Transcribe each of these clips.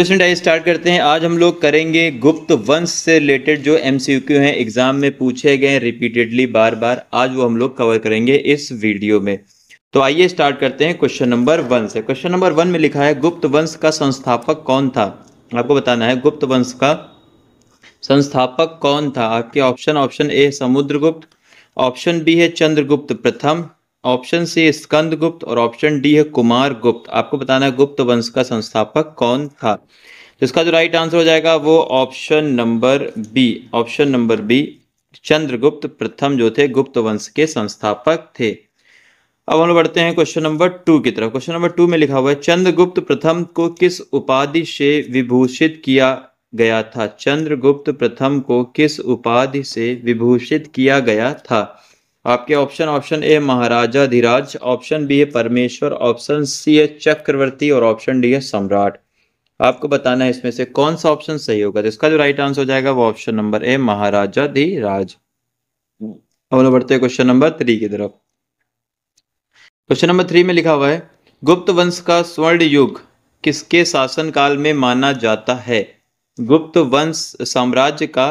student आइए start करते हैं आज हम लोग करेंगे गुप्त वंश से रिलेटेड जो क्यू हैं एग्जाम में पूछे गए रिपीटेडली बार बार आज वो हम लोग कवर करेंगे इस वीडियो में तो आइए स्टार्ट करते हैं क्वेश्चन नंबर वन से क्वेश्चन नंबर वन में लिखा है गुप्त वंश का संस्थापक कौन था आपको बताना है गुप्त वंश का संस्थापक कौन था आपके option option A Samudragupta option B है चंद्रगुप्त प्रथम ऑप्शन सी स्कंद गुप्त और ऑप्शन डी है कुमार गुप्त आपको बताना है गुप्त वंश का संस्थापक कौन था तो इसका जो राइट आंसर हो जाएगा वो option number B option number B Chandragupta प्रथम जो थे गुप्त वंश के संस्थापक थे अब हम बढ़ते हैं क्वेश्चन नंबर टू की तरफ क्वेश्चन नंबर टू में लिखा हुआ है चंद्रगुप्त प्रथम को किस उपाधि से विभूषित किया गया था चंद्रगुप्त प्रथम को किस उपाधि से विभूषित किया गया था आपके option option A Maharajadhiraj option B है परमेश्वर ऑप्शन सी है चक्रवर्ती और ऑप्शन डी है सम्राट आपको बताना है इसमें से कौन सा ऑप्शन सही होगा तो इसका जो राइट आंसर हो जाएगा वो option number A Maharajadhiraj अब बढ़ते क्वेश्चन नंबर थ्री की तरफ क्वेश्चन नंबर थ्री में लिखा हुआ है गुप्त वंश का स्वर्ण युग किसके शासनकाल में माना जाता है गुप्त वंश साम्राज्य का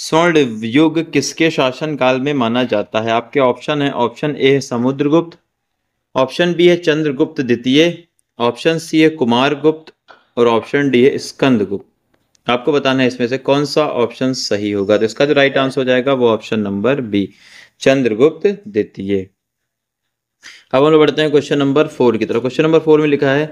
स्वर्ण युग किसके शासन काल में माना जाता है आपके ऑप्शन है ऑप्शन ए है समुद्रगुप्त ऑप्शन बी है चंद्रगुप्त द्वितीय ऑप्शन सी है कुमार गुप्त और ऑप्शन डी है स्कंद गुप्त आपको बताना है इसमें से कौन सा ऑप्शन सही होगा तो इसका जो राइट आंसर हो जाएगा वो ऑप्शन नंबर बी चंद्रगुप्त द्वितीय अब हम लोग बढ़ते हैं क्वेश्चन नंबर फोर की तरफ क्वेश्चन नंबर फोर में लिखा है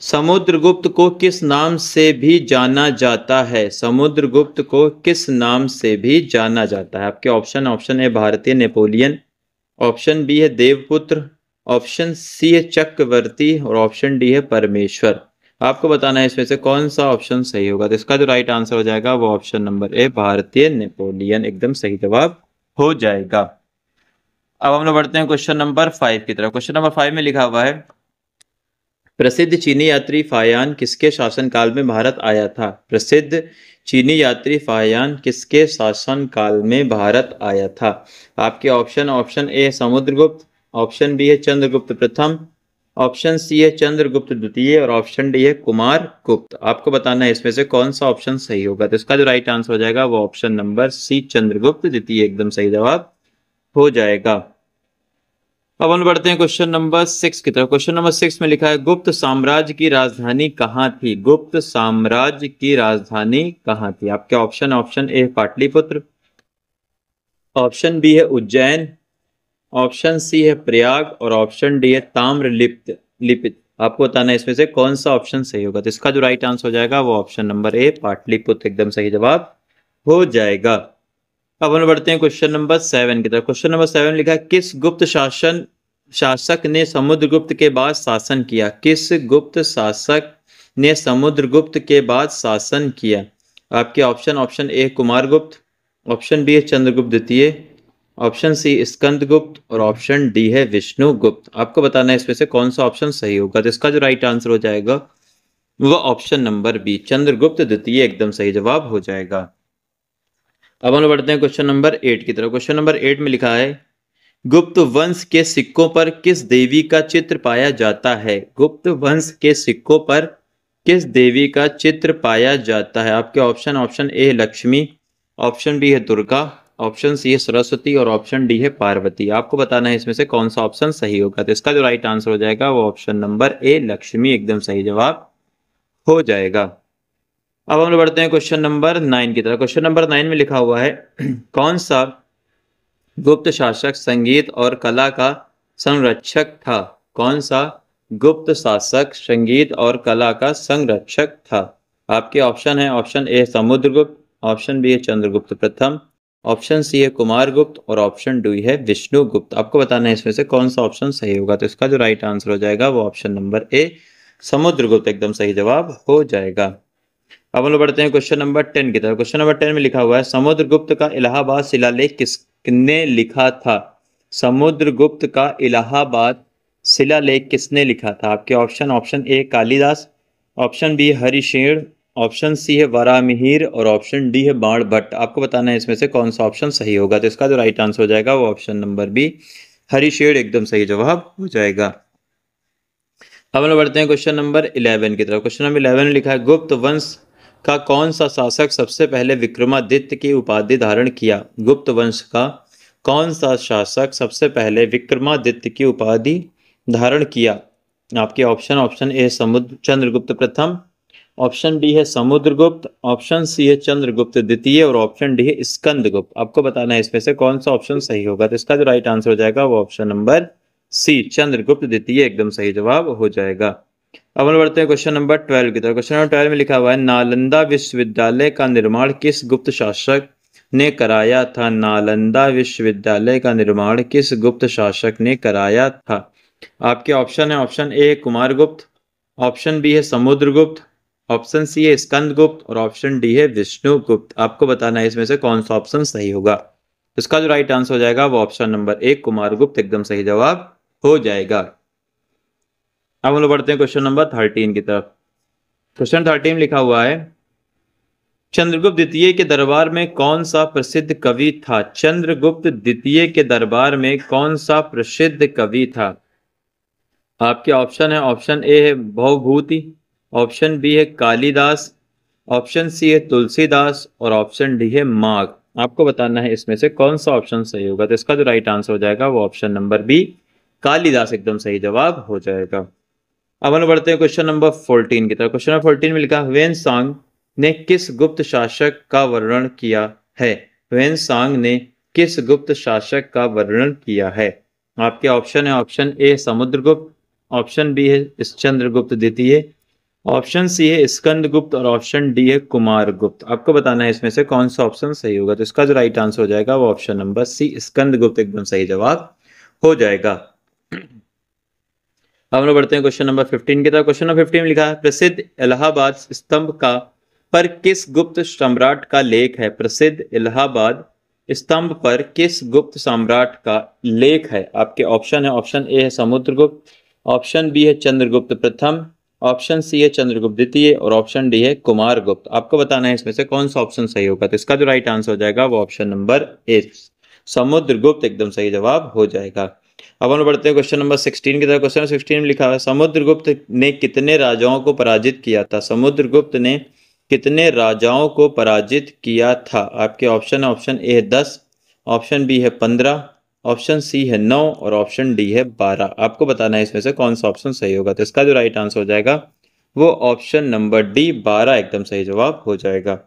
समुद्रगुप्त को किस नाम से भी जाना जाता है समुद्रगुप्त को किस नाम से भी जाना जाता है आपके ऑप्शन ऑप्शन है भारतीय नेपोलियन ऑप्शन बी है देवपुत्र ऑप्शन सी है चक्रवर्ती और ऑप्शन डी है परमेश्वर आपको बताना है इसमें से कौन सा ऑप्शन सही होगा तो इसका जो राइट आंसर हो जाएगा वो ऑप्शन नंबर ए भारतीय नेपोलियन एकदम सही जवाब हो जाएगा अब हम लोग बढ़ते हैं क्वेश्चन नंबर फाइव की तरफ क्वेश्चन नंबर फाइव में लिखा हुआ है प्रसिद्ध चीनी यात्री फायान किसके शासनकाल में भारत आया था प्रसिद्ध चीनी यात्री फायान किसके शासनकाल में भारत आया था आपके option option A Samudragupta option B है चंद्रगुप्त प्रथम ऑप्शन सी है चंद्रगुप्त द्वितीय और ऑप्शन डी है कुमार गुप्त आपको बताना है इसमें से कौन सा ऑप्शन सही होगा तो इसका जो राइट आंसर हो जाएगा वो ऑप्शन नंबर सी चंद्रगुप्त द्वितीय एकदम सही जवाब हो जाएगा अब हम बढ़ते हैं क्वेश्चन नंबर सिक्स की तरफ क्वेश्चन नंबर सिक्स में लिखा है गुप्त साम्राज्य की राजधानी कहाँ थी गुप्त साम्राज्य की राजधानी कहाँ थी आपके option option A Pataliputra option B है उज्जैन ऑप्शन सी है प्रयाग और ऑप्शन डी है ताम्रलिप्त लिपित आपको बताना है इसमें से कौन सा ऑप्शन सही होगा तो इसका जो राइट आंसर हो जाएगा वो ऑप्शन नंबर ए पाटलिपुत्र एकदम सही जवाब हो जाएगा अब हम बढ़ते हैं क्वेश्चन नंबर सेवन की तरफ क्वेश्चन नंबर सेवन लिखा है किस गुप्त शासन शासक ने समुद्रगुप्त के बाद शासन किया किस गुप्त शासक ने समुद्रगुप्त के बाद शासन किया आपके ऑप्शन ऑप्शन ए कुमार गुप्त ऑप्शन बी है चंद्रगुप्त द्वितीय ऑप्शन सी स्कंद गुप्त और ऑप्शन डी है विष्णु गुप्त आपको बताना है इसमें से कौन सा ऑप्शन सही होगा तो इसका जो राइट आंसर हो जाएगा वह ऑप्शन नंबर बी चंद्रगुप्त द्वितीय एकदम सही जवाब हो जाएगा अब हम लोग बढ़ते हैं क्वेश्चन नंबर एट की तरफ क्वेश्चन नंबर एट में लिखा है गुप्त वंश के सिक्कों पर किस देवी का चित्र पाया जाता है गुप्त वंश के सिक्कों पर किस देवी का चित्र पाया जाता है आपके option option A Lakshmi option B है दुर्गा ऑप्शन सी है सरस्वती और ऑप्शन डी है पार्वती आपको बताना है इसमें से कौन सा ऑप्शन सही होगा तो इसका जो राइट आंसर हो जाएगा वो ऑप्शन नंबर ए लक्ष्मी एकदम सही जवाब हो जाएगा अब हम लोग बढ़ते हैं क्वेश्चन नंबर नाइन की तरफ क्वेश्चन नंबर नाइन में लिखा हुआ है कौन सा गुप्त शासक संगीत और कला का संरक्षक था कौन सा गुप्त शासक संगीत और कला का संरक्षक था आपके ऑप्शन है option A Samudragupta option B है चंद्रगुप्त प्रथम ऑप्शन सी है कुमार गुप्त और ऑप्शन डी है विष्णुगुप्त आपको बताना है इसमें से कौन सा ऑप्शन सही होगा तो इसका जो राइट आंसर हो जाएगा वो ऑप्शन नंबर ए समुद्रगुप्त एकदम सही जवाब हो जाएगा अब हम लोग बढ़ते हैं क्वेश्चन नंबर टेन की तरफ क्वेश्चन नंबर टेन में लिखा हुआ है समुद्रगुप्त का इलाहाबाद शिलालेख किसने लिखा था समुद्रगुप्त का इलाहाबाद शिलालेख किसने लिखा था आपके option option A Kalidas option B Harishena option C है वरामिहिर और ऑप्शन डी है बाण भट्ट आपको बताना है इसमें से कौन सा ऑप्शन सही होगा तो इसका जो राइट आंसर हो जाएगा वो ऑप्शन नंबर बी हरिशेण एकदम सही जवाब हो जाएगा अब हम बढ़ते हैं क्वेश्चन नंबर इलेवन की तरफ क्वेश्चन नंबर इलेवन में लिखा है गुप्त वंश का कौन सा शासक सबसे पहले विक्रमादित्य की उपाधि धारण किया गुप्त वंश का कौन सा शासक सबसे पहले विक्रमादित्य की उपाधि धारण किया आपके ऑप्शन ऑप्शन ए समुद्र चंद्रगुप्त प्रथम ऑप्शन डी है समुद्रगुप्त ऑप्शन सी है चंद्रगुप्त द्वितीय और ऑप्शन डी है स्कंदगुप्त आपको बताना है इसमें से कौन सा ऑप्शन सही होगा तो इसका जो राइट आंसर हो जाएगा वो ऑप्शन नंबर सी चंद्रगुप्त द्वितीय एकदम सही जवाब हो जाएगा हम बढ़ते हैं क्वेश्चन नंबर ट्वेल्व की तरफ क्वेश्चन नंबर ट्वेल्व में लिखा हुआ है नालंदा विश्वविद्यालय का निर्माण किस गुप्त शासक ने कराया था नालंदा विश्वविद्यालय का निर्माण किस गुप्त शासक ने कराया था आपके ऑप्शन है ऑप्शन ए कुमार गुप्त ऑप्शन बी है समुद्रगुप्त ऑप्शन सी है स्कंद गुप्त और ऑप्शन डी है विष्णुगुप्त आपको बताना है इसमें से कौन सा ऑप्शन सही होगा इसका जो राइट आंसर हो जाएगा वो ऑप्शन नंबर एक कुमार गुप्त एकदम सही जवाब हो जाएगा अब हम लोग बढ़ते हैं क्वेश्चन नंबर थर्टीन की तरफ क्वेश्चन थर्टीन लिखा हुआ है चंद्रगुप्त द्वितीय के दरबार में कौन सा प्रसिद्ध कवि था चंद्रगुप्त द्वितीय के दरबार में कौन सा प्रसिद्ध कवि था आपके ऑप्शन है ऑप्शन ए है भवभूति ऑप्शन बी है कालिदास ऑप्शन सी है तुलसीदास और ऑप्शन डी है माघ आपको बताना है इसमें से कौन सा ऑप्शन सही होगा तो इसका जो राइट आंसर हो जाएगा वो ऑप्शन नंबर बी कालिदास एकदम सही जवाब हो जाएगा अब हम बढ़ते हैं क्वेश्चन नंबर फोर्टीन की तरफ क्वेश्चन नंबर फोर्टीन में लिखा वेन सांग ने किस गुप्त शासक का वर्णन किया है वेन सांग ने किस गुप्त शासक का वर्णन किया है आपके ऑप्शन है option A Samudragupta option B है चंद्रगुप्त द्वितीय ऑप्शन सी है स्कंद गुप्त और ऑप्शन डी है कुमार गुप्त आपको बताना है इसमें से कौन सा ऑप्शन सही होगा तो इसका जो राइट आंसर हो जाएगा वो ऑप्शन नंबर सी स्कंद गुप्त एकदम सही जवाब हो जाएगा अब हम लोग बढ़ते हैं क्वेश्चन नंबर 15 की तरफ क्वेश्चन नंबर 15 में लिखा है प्रसिद्ध इलाहाबाद स्तंभ का पर किस गुप्त सम्राट का लेख है प्रसिद्ध इलाहाबाद स्तंभ पर किस गुप्त सम्राट का लेख है आपके ऑप्शन है ऑप्शन ए है समुद्रगुप्त ऑप्शन बी है चंद्रगुप्त प्रथम ऑप्शन सी है चंद्रगुप्त द्वितीय और ऑप्शन डी है कुमार गुप्त आपको बताना है इसमें से कौन सा ऑप्शन सही होगा तो इसका जो राइट आंसर हो जाएगा वो ऑप्शन नंबर ए समुद्रगुप्त एकदम सही जवाब हो जाएगा अब हम बढ़ते हैं क्वेश्चन नंबर सिक्सटीन की तरफ क्वेश्चन सिक्सटीन में लिखा है समुद्रगुप्त ने कितने राजाओं को पराजित किया था समुद्रगुप्त ने कितने राजाओं को पराजित किया था आपके ऑप्शन ऑप्शन ए है दस ऑप्शन बी है पंद्रह ऑप्शन सी है नौ और ऑप्शन डी है बारह आपको बताना है इसमें से कौन सा ऑप्शन सही होगा तो इसका जो राइट आंसर हो जाएगा वो ऑप्शन नंबर डी बारह एकदम सही जवाब हो जाएगा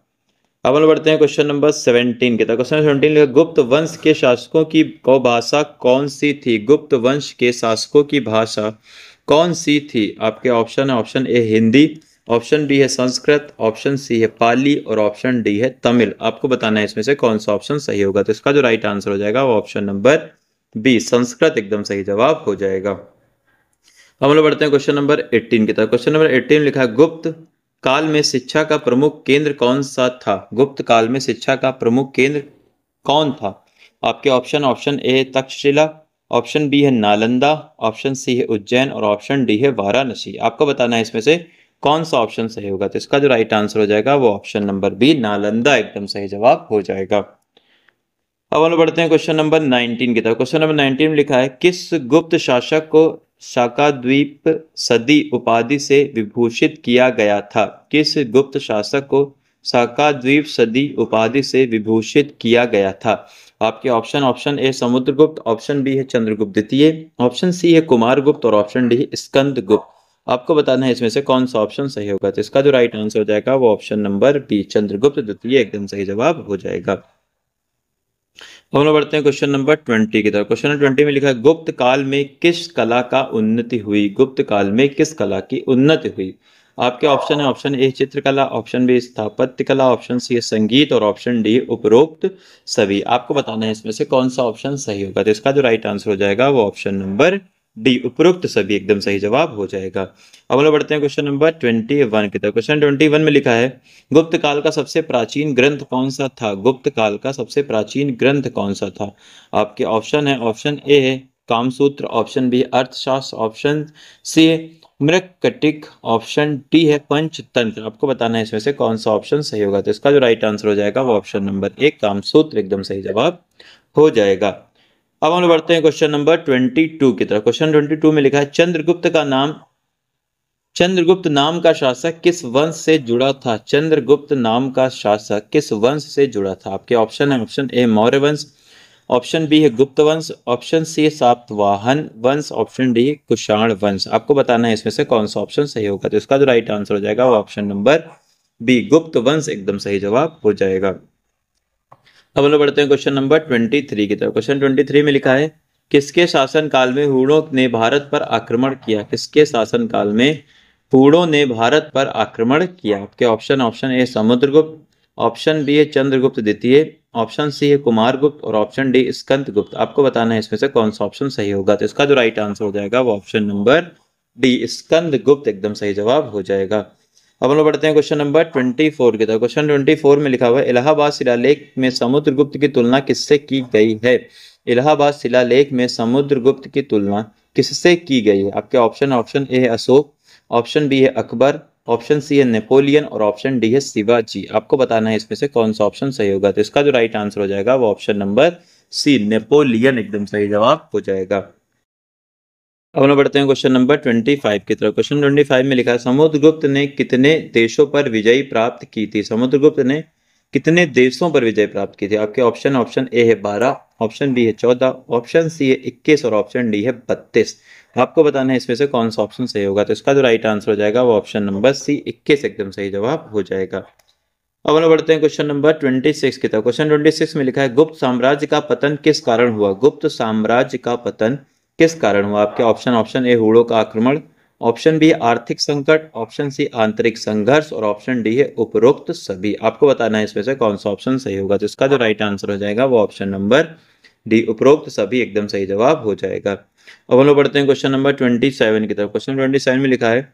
अब हम बढ़ते हैं क्वेश्चन नंबर सेवनटीन के तक क्वेश्चन सेवनटीन लिखा गुप्त वंश के शासकों की भाषा कौन सी थी गुप्त वंश के शासकों की भाषा कौन सी थी आपके ऑप्शन है option A Hindi option B है संस्कृत ऑप्शन सी है पाली और ऑप्शन डी है तमिल आपको बताना है इसमें से कौन सा ऑप्शन सही होगा तो इसका जो राइट आंसर हो जाएगा वो ऑप्शन नंबर बी संस्कृत एकदम सही जवाब हो जाएगा हम लोग बढ़ते हैं क्वेश्चन नंबर 18 की तरफ क्वेश्चन नंबर 18 लिखा है गुप्त काल में शिक्षा का प्रमुख केंद्र कौन सा था गुप्त काल में शिक्षा का प्रमुख केंद्र कौन था आपके ऑप्शन ऑप्शन ए है तक्षशिला ऑप्शन बी है नालंदा ऑप्शन सी है उज्जैन और ऑप्शन डी है वाराणसी आपको बताना है इसमें से कौन सा ऑप्शन सही होगा तो इसका जो राइट आंसर हो जाएगा वो ऑप्शन नंबर बी नालंदा एकदम सही जवाब हो जाएगा अब हम बढ़ते हैं क्वेश्चन नंबर 19 की तरफ क्वेश्चन नंबर 19 में लिखा है किस गुप्त शासक को शाकाद्वीप सदी उपाधि से विभूषित किया गया था किस गुप्त शासक को शाकाद्वीप सदी उपाधि से विभूषित किया गया था आपके option option A Samudragupta option B है चंद्रगुप्त द्वितीय ऑप्शन सी है कुमार गुप्त और ऑप्शन डी स्कंद गुप्त आपको बताना है इसमें से कौन सा ऑप्शन सही होगा तो इसका जो राइट आंसर हो जाएगा वो ऑप्शन नंबर बी चंद्रगुप्त द्वितीय एकदम सही जवाब हो जाएगा हम लोग बढ़ते हैं क्वेश्चन नंबर ट्वेंटी की तरफ क्वेश्चन नंबर ट्वेंटी में लिखा है गुप्त काल में किस कला का उन्नति हुई गुप्त काल में किस कला की उन्नति हुई आपके ऑप्शन है ऑप्शन ए चित्रकला ऑप्शन बी स्थापत्य कला ऑप्शन सी संगीत और ऑप्शन डी उपरोक्त सभी आपको बताना है इसमें से कौन सा ऑप्शन सही होगा तो इसका जो राइट आंसर हो जाएगा वो ऑप्शन नंबर डी उपरोक्त सभी एकदम सही जवाब हो जाएगा अब हम बढ़ते हैं क्वेश्चन नंबर ट्वेंटी वन की तरफ क्वेश्चन ट्वेंटी वन में लिखा है गुप्त काल का सबसे प्राचीन ग्रंथ कौन सा था गुप्त काल का सबसे प्राचीन ग्रंथ कौन सा था आपके ऑप्शन है ऑप्शन ए है Kamasutra option B Arthashastra option C Mrichchhakatika option D है पंचतंत्र आपको बताना है इसमें से कौन सा ऑप्शन सही होगा तो इसका जो राइट आंसर हो जाएगा वो ऑप्शन नंबर एक कामसूत्र एकदम सही जवाब हो जाएगा अब हम लोग बढ़ते हैं क्वेश्चन नंबर ट्वेंटी टू की तरफ क्वेश्चन ट्वेंटी टू में लिखा है चंद्रगुप्त का नाम चंद्रगुप्त नाम का शासक किस वंश से जुड़ा था चंद्रगुप्त नाम का शासक किस वंश से जुड़ा था आपके ऑप्शन है ऑप्शन ए मौर्य वंश ऑप्शन बी है गुप्त वंश ऑप्शन सी है सातवाहन वंश ऑप्शन डी है कुषाण वंश आपको बताना है इसमें से कौन सा ऑप्शन सही होगा तो इसका जो राइट आंसर हो जाएगा वो ऑप्शन नंबर बी गुप्त वंश एकदम सही जवाब हो जाएगा अब हम लोग बढ़ते हैं क्वेश्चन नंबर ट्वेंटी थ्री की तरफ क्वेश्चन ट्वेंटी थ्री में लिखा है किसके शासनकाल में हुड़ों ने भारत पर आक्रमण किया किसके शासनकाल में हुड़ों ने भारत पर आक्रमण किया आपके option option A Samudragupta option B है चंद्रगुप्त द्वितीय ऑप्शन सी है कुमार गुप्त और ऑप्शन डी स्कंद गुप्त आपको बताना है इसमें से कौन सा ऑप्शन सही होगा तो इसका जो राइट आंसर हो जाएगा वो ऑप्शन नंबर डी स्कंद गुप्त एकदम सही जवाब हो जाएगा अब हम लोग बढ़ते हैं क्वेश्चन नंबर ट्वेंटी फोर की तरफ क्वेश्चन ट्वेंटी फोर में लिखा हुआ है इलाहाबाद शिलालेख में समुद्रगुप्त की तुलना किससे की गई है इलाहाबाद शिलालेख में समुद्रगुप्त की तुलना किससे की गई है आपके ऑप्शन ऑप्शन ए है अशोक ऑप्शन बी है अकबर ऑप्शन सी है नेपोलियन और ऑप्शन डी है शिवाजी आपको बताना है इसमें से कौन सा ऑप्शन सही होगा तो इसका जो राइट आंसर हो जाएगा वो ऑप्शन नंबर सी नेपोलियन एकदम सही जवाब हो जाएगा अब हम बढ़ते हैं क्वेश्चन नंबर ट्वेंटी फाइव की तरफ क्वेश्चन ट्वेंटी फाइव में लिखा है समुद्रगुप्त ने कितने देशों पर विजय प्राप्त की थी समुद्रगुप्त ने कितने देशों पर विजय प्राप्त की थी आपके ऑप्शन ऑप्शन ए है बारह ऑप्शन बी है चौदह ऑप्शन सी है इक्कीस और ऑप्शन डी है बत्तीस आपको बताना है इसमें से कौन सा ऑप्शन सही होगा तो इसका जो राइट आंसर हो जाएगा वो ऑप्शन नंबर सी इक्कीस एकदम सही जवाब हो जाएगा अब हम बढ़ते हैं क्वेश्चन नंबर ट्वेंटी सिक्स की तरफ क्वेश्चन ट्वेंटी सिक्स में लिखा है गुप्त साम्राज्य का पतन किस कारण हुआ गुप्त साम्राज्य का पतन किस कारण हुआ आपके ऑप्शन ऑप्शन ए हुड़ों का आक्रमण ऑप्शन बी आर्थिक संकट ऑप्शन सी आंतरिक संघर्ष और ऑप्शन डी है उपरोक्त सभी आपको बताना है इसमें से कौन सा ऑप्शन सही होगा तो इसका जो राइट आंसर हो जाएगा वो ऑप्शन नंबर डी उपरोक्त सभी एकदम सही जवाब हो जाएगा अब हम लोग बढ़ते हैं क्वेश्चन नंबर ट्वेंटी सेवन की तरफ क्वेश्चन ट्वेंटी सेवन में लिखा है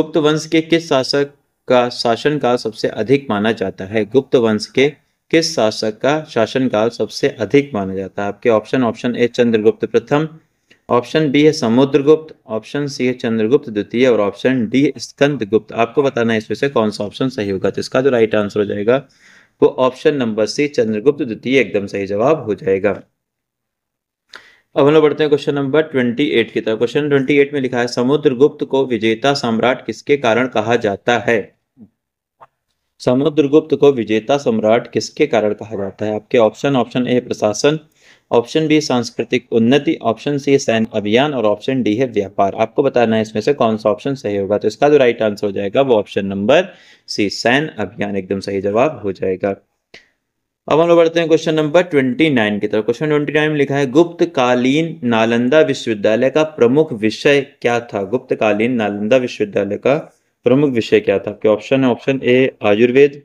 गुप्त वंश के किस शासक का शासन काल सबसे अधिक माना जाता है गुप्त वंश के किस शासक का शासन काल सबसे अधिक माना जाता है आपके ऑप्शन ऑप्शन ए चंद्रगुप्त प्रथम ऑप्शन बी है समुद्रगुप्त ऑप्शन सी है चंद्रगुप्त द्वितीय और ऑप्शन डी स्कंद गुप्त आपको बताना है इसमें से कौन सा ऑप्शन सही होगा तो इसका जो राइट आंसर हो जाएगा वो ऑप्शन नंबर सी चंद्रगुप्त द्वितीय एकदम सही जवाब हो जाएगा अब हम लोग बढ़ते हैं क्वेश्चन नंबर ट्वेंटी एट की तरफ क्वेश्चन ट्वेंटी एट में लिखा है समुद्रगुप्त को विजेता सम्राट किसके कारण कहा जाता है समुद्रगुप्त को विजेता सम्राट किसके कारण कहा जाता है आपके ऑप्शन ऑप्शन ए प्रशासन ऑप्शन बी सांस्कृतिक उन्नति ऑप्शन सी सैन्य अभियान और ऑप्शन डी है व्यापार आपको बताना है इसमें से कौन सा ऑप्शन सही होगा तो इसका जो राइट आंसर हो जाएगा वो ऑप्शन नंबर सी सैन्य अभियान एकदम सही जवाब हो जाएगा अब हम लोग बढ़ते हैं क्वेश्चन नंबर ट्वेंटी नाइन की तरफ क्वेश्चन ट्वेंटी नाइन में लिखा है गुप्तकालीन नालंदा विश्वविद्यालय का प्रमुख विषय क्या था गुप्तकालीन नालंदा विश्वविद्यालय का प्रमुख विषय क्या था आपके ऑप्शन है ऑप्शन ए आयुर्वेद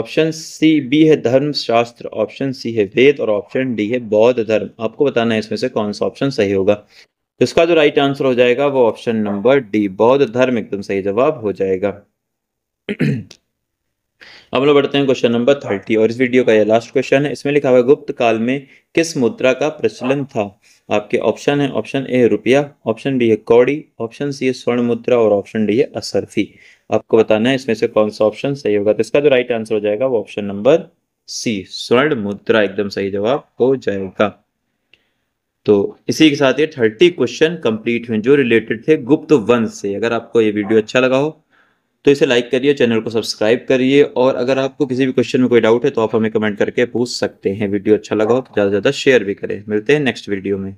ऑप्शन सी बी है धर्मशास्त्र ऑप्शन सी है वेद और ऑप्शन डी है बौद्ध धर्म आपको बताना है इसमें से कौन सा ऑप्शन सही होगा तो इसका जो राइट आंसर हो जाएगा वो ऑप्शन नंबर डी बौद्ध धर्म एकदम सही जवाब हो जाएगा अब लोग बढ़ते हैं क्वेश्चन नंबर थर्टी और इस वीडियो का यह लास्ट क्वेश्चन है इसमें लिखा हुआ गुप्त काल में किस मुद्रा का प्रचलन था आपके ऑप्शन है ऑप्शन ए रुपया ऑप्शन बी है कौड़ी ऑप्शन सी है स्वर्ण मुद्रा और ऑप्शन डी है असरफी आपको बताना है इसमें से कौन सा ऑप्शन सही होगा तो इसका जो राइट आंसर हो जाएगा वो ऑप्शन नंबर सी स्वर्ण मुद्रा एकदम सही जवाब हो जाएगा तो इसी के साथ ये थर्टी क्वेश्चन कंप्लीट हुए जो रिलेटेड थे गुप्त वंश से अगर आपको ये वीडियो अच्छा लगा हो तो इसे लाइक करिए चैनल को सब्सक्राइब करिए और अगर आपको किसी भी क्वेश्चन में कोई डाउट है तो आप हमें कमेंट करके पूछ सकते हैं वीडियो अच्छा लगा हो तो ज़्यादा से ज़्यादा शेयर भी करें मिलते हैं नेक्स्ट वीडियो में